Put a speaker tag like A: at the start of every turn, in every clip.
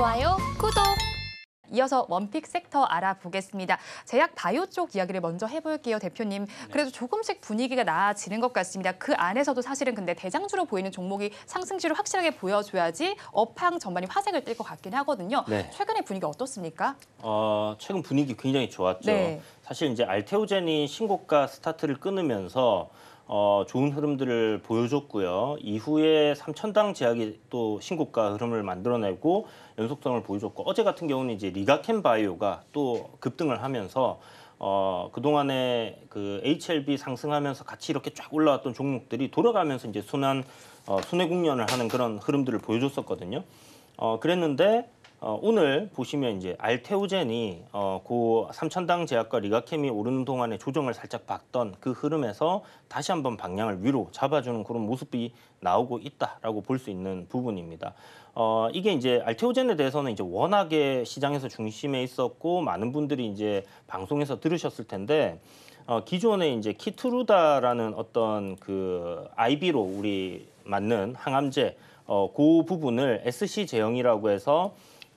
A: 좋아요, 구독! 이어서 원픽 섹터 알아보겠습니다. 제약 바이오 쪽 이야기를 먼저 해볼게요, 대표님. 네. 그래도 조금씩 분위기가 나아지는 것 같습니다. 그 안에서도 사실은 근데 대장주로 보이는 종목이 상승주를 확실하게 보여줘야지 업황 전반이 화색을 띨것 같긴 하거든요. 네. 최근에 분위기 어떻습니까?
B: 어, 최근 분위기 굉장히 좋았죠. 네. 사실 이제 알테오젠이 신고가 스타트를 끊으면서 어, 좋은 흐름들을 보여줬고요. 이후에 삼천당 제약이 또 신고가 흐름을 만들어내고 연속성을 보여줬고 어제 같은 경우는 이제 리가켄 바이오가 또 급등을 하면서 어, 그동안에 그 HLB 상승하면서 같이 이렇게 쫙 올라왔던 종목들이 돌아가면서 이제 순환 어, 순회 공연을 하는 그런 흐름들을 보여줬었거든요. 어, 그랬는데 어, 오늘 보시면 이제 알테오젠이 어, 고 삼천당 제약과 리가캠이 오르는 동안에 조정을 살짝 받던그 흐름에서 다시 한번 방향을 위로 잡아주는 그런 모습이 나오고 있다라고 볼 수 있는 부분입니다. 어, 이게 이제 알테오젠에 대해서는 이제 워낙에 시장에서 중심에 있었고 많은 분들이 이제 방송에서 들으셨을 텐데 어, 기존에 이제 키트루다라는 어떤 그 IB로 우리 맞는 항암제 어, 그 부분을 SC 제형이라고 해서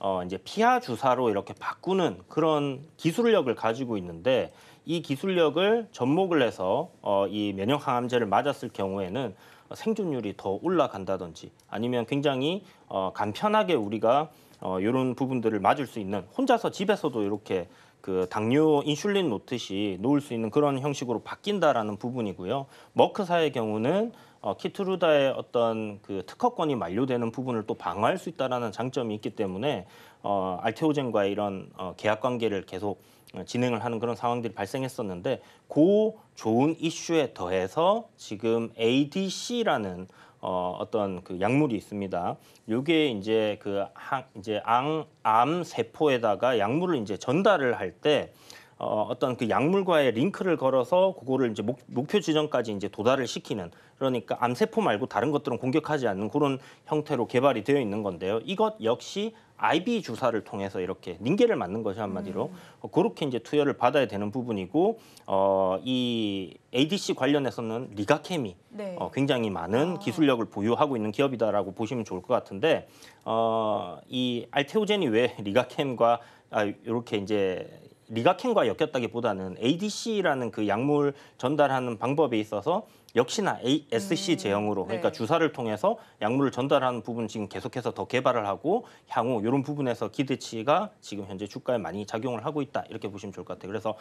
B: 어, 이제 피하 주사로 이렇게 바꾸는 그런 기술력을 가지고 있는데 이 기술력을 접목을 해서 어, 이 면역 항암제를 맞았을 경우에는 생존율이 더 올라간다든지 아니면 굉장히 어, 간편하게 우리가 어, 이런 부분들을 맞을 수 있는 혼자서 집에서도 이렇게 그 당뇨 인슐린 놓듯이 놓을 수 있는 그런 형식으로 바뀐다라는 부분이고요. 머크사의 경우는 어, 키트루다의 어떤 그 특허권이 만료되는 부분을 또 방어할 수 있다라는 장점이 있기 때문에 어, 알테오젠과의 이런 어, 계약 관계를 계속 어, 진행을 하는 그런 상황들이 발생했었는데 그 좋은 이슈에 더해서 지금 ADC라는 어, 어떤 그 약물이 있습니다. 요게 이제 그 항, 이제 암, 암 세포에다가 약물을 이제 전달을 할때 어, 어떤 그 약물과의 링크를 걸어서 그거를 이제 목, 목표 지점까지 이제 도달을 시키는 그러니까 암세포 말고 다른 것들은 공격하지 않는 그런 형태로 개발이 되어 있는 건데요. 이것 역시 IV 주사를 통해서 이렇게 링겔을 맞는 것이 한마디로 음. 어, 그렇게 이제 투여를 받아야 되는 부분이고 어, 이 ADC 관련해서는 리가케미 네. 어, 굉장히 많은 아. 기술력을 보유하고 있는 기업이다라고 보시면 좋을 것 같은데 어, 이 알테오젠이 왜 리가캠과 아, 이렇게 이제 리가캔과 엮였다기보다는 ADC라는 그 약물 전달하는 방법에 있어서 역시나 ASC 음, 제형으로 그러니까 네. 주사를 통해서 약물을 전달하는 부분 지금 계속해서 더 개발을 하고 향후 이런 부분에서 기대치가 지금 현재 주가에 많이 작용을 하고 있다 이렇게 보시면 좋을 것 같아요. 그래서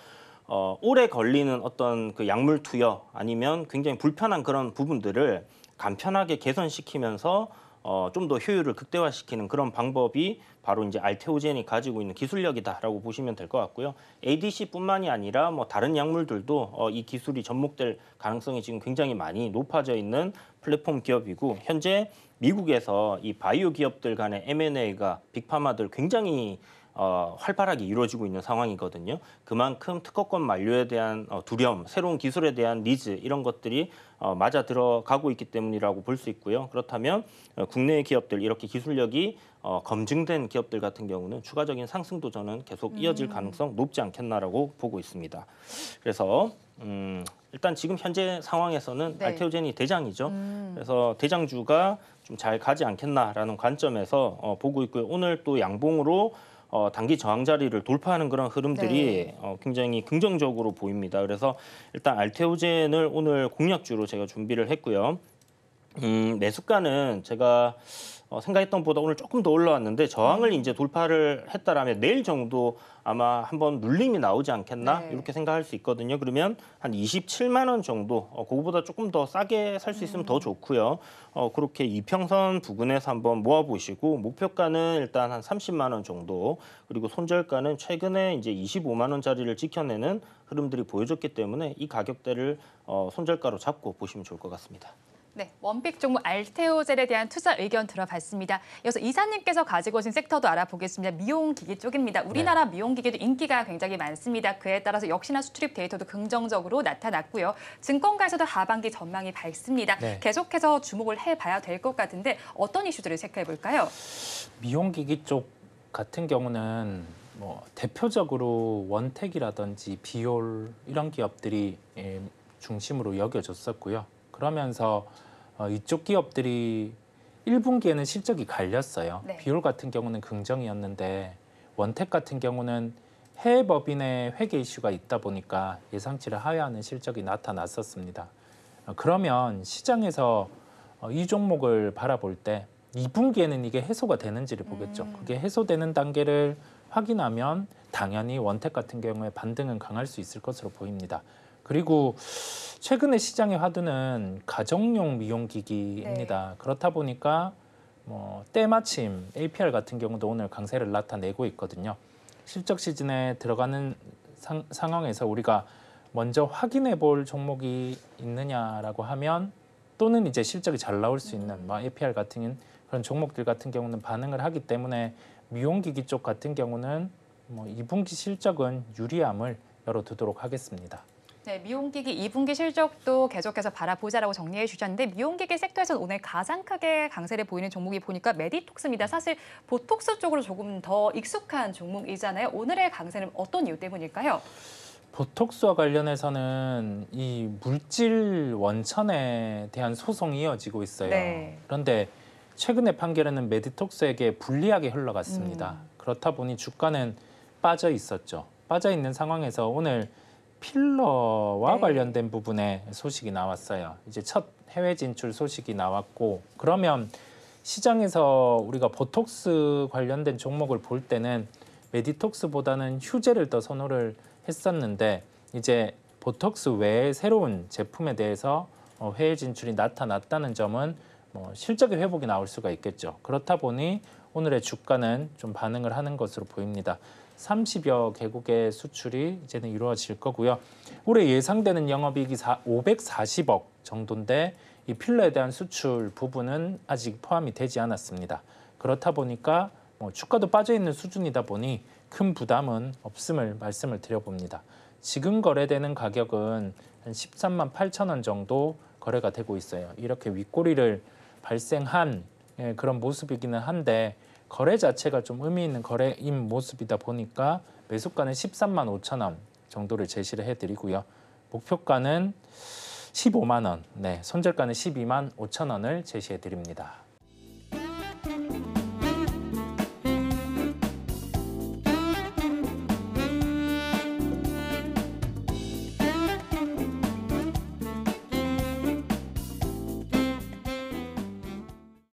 B: 어, 오래 걸리는 어떤 그 약물 투여 아니면 굉장히 불편한 그런 부분들을 간편하게 개선시키면서 어, 좀 더 효율을 극대화시키는 그런 방법이 바로 이제 알테오젠이 가지고 있는 기술력이다라고 보시면 될 것 같고요. ADC뿐만이 아니라 뭐 다른 약물들도 어, 이 기술이 접목될 가능성이 지금 굉장히 많이 높아져 있는 플랫폼 기업이고 현재 미국에서 이 바이오 기업들 간의 M&A가 빅파마들 굉장히 어, 활발하게 이루어지고 있는 상황이거든요. 그만큼 특허권 만료에 대한 어, 두려움, 새로운 기술에 대한 니즈 이런 것들이 어, 맞아 들어가고 있기 때문이라고 볼 수 있고요. 그렇다면 어, 국내의 기업들 이렇게 기술력이 어, 검증된 기업들 같은 경우는 추가적인 상승도 저는 계속 음. 이어질 가능성 높지 않겠나라고 보고 있습니다. 그래서 음, 일단 지금 현재 상황에서는 네. 알테오젠이 대장이죠. 음. 그래서 대장주가 좀 잘 가지 않겠나라는 관점에서 어, 보고 있고요. 오늘 또 양봉으로 어, 단기 저항 자리를 돌파하는 그런 흐름들이 네. 어, 굉장히 긍정적으로 보입니다. 그래서 일단 알테오젠을 오늘 공략주로 제가 준비를 했고요. 음, 매수가는 제가 어, 생각했던 보다 오늘 조금 더 올라왔는데 저항을 음. 이제 돌파를 했다라면 내일 정도 아마 한번 눌림이 나오지 않겠나 네. 이렇게 생각할 수 있거든요. 그러면 한 27만 원 정도 어, 그거보다 조금 더 싸게 살 수 있으면 더 음. 좋고요. 어, 그렇게 이평선 부근에서 한번 모아보시고 목표가는 일단 한 30만 원 정도 그리고 손절가는 최근에 이제 25만 원짜리를 지켜내는 흐름들이 보여줬기 때문에 이 가격대를 어, 손절가로 잡고 보시면 좋을 것 같습니다.
A: 네, 원픽 종목 알테오젤에 대한 투자 의견 들어봤습니다. 이어서 이사님께서 가지고 오신 섹터도 알아보겠습니다. 미용기기 쪽입니다. 우리나라 네. 미용기기도 인기가 굉장히 많습니다. 그에 따라서 역시나 수출입 데이터도 긍정적으로 나타났고요. 증권가에서도 하반기 전망이 밝습니다. 네. 계속해서 주목을 해봐야 될 것 같은데 어떤 이슈들을 체크해볼까요?
C: 미용기기 쪽 같은 경우는 뭐 대표적으로 원택이라든지 비올 이런 기업들이 예, 중심으로 여겨졌었고요. 그러면서 어, 이쪽 기업들이 1분기에는 실적이 갈렸어요. 네. 비율 같은 경우는 긍정이었는데 원택 같은 경우는 해외 법인의 회계 이슈가 있다 보니까 예상치를 하회하는 실적이 나타났었습니다. 어, 그러면 시장에서 어, 이 종목을 바라볼 때 2분기에는 이게 해소가 되는지를 보겠죠. 음. 그게 해소되는 단계를 확인하면 당연히 원택 같은 경우에 반등은 강할 수 있을 것으로 보입니다. 그리고 최근에 시장의 화두는 가정용 미용기기입니다. 네. 그렇다 보니까 뭐 때마침 APR 같은 경우도 오늘 강세를 나타내고 있거든요. 실적 시즌에 들어가는 상, 상황에서 우리가 먼저 확인해 볼 종목이 있느냐라고 하면 또는 이제 실적이 잘 나올 수 있는 음. 뭐 APR 같은 그런 종목들 같은 경우는 반응을 하기 때문에 미용기기 쪽 같은 경우는 뭐 2분기 실적은 유리함을 열어두도록 하겠습니다.
A: 네, 미용기기 2분기 실적도 계속해서 바라보자라고 정리해 주셨는데 미용기기 섹터에서 는 오늘 가장 크게 강세를 보이는 종목이 보니까 메디톡스입니다. 사실 보톡스 쪽으로 조금 더 익숙한 종목이잖아요. 오늘의 강세는 어떤 이유 때문일까요?
C: 보톡스와 관련해서는 이 물질 원천에 대한 소송이 이어지고 있어요. 네. 그런데 최근의 판결에는 메디톡스에게 불리하게 흘러갔습니다. 음. 그렇다 보니 주가는 빠져 있었죠. 빠져 있는 상황에서 오늘 필러와 네. 관련된 부분에 소식이 나왔어요. 이제 첫 해외 진출 소식이 나왔고 그러면 시장에서 우리가 보톡스 관련된 종목을 볼 때는 메디톡스보다는 휴제를 더 선호를 했었는데 이제 보톡스 외에 새로운 제품에 대해서 어, 해외 진출이 나타났다는 점은 뭐 실적의 회복이 나올 수가 있겠죠. 그렇다 보니 오늘의 주가는 좀 반응을 하는 것으로 보입니다. 30여 개국의 수출이 이제는 이루어질 거고요. 올해 예상되는 영업이익이 540억 정도인데 이 필러에 대한 수출 부분은 아직 포함이 되지 않았습니다. 그렇다 보니까 뭐 주가도 빠져 있는 수준이다 보니 큰 부담은 없음을 말씀을 드려봅니다. 지금 거래되는 가격은 한 13만 8천 원 정도 거래가 되고 있어요. 이렇게 윗꼬리를 발생한 예, 그런 모습이기는 한데 거래 자체가 좀 의미 있는 거래인 모습이다 보니까 매수가는 13만 5천 원 정도를 제시를 해드리고요. 목표가는 15만 원, 네, 손절가는 12만 5천 원을 제시해드립니다.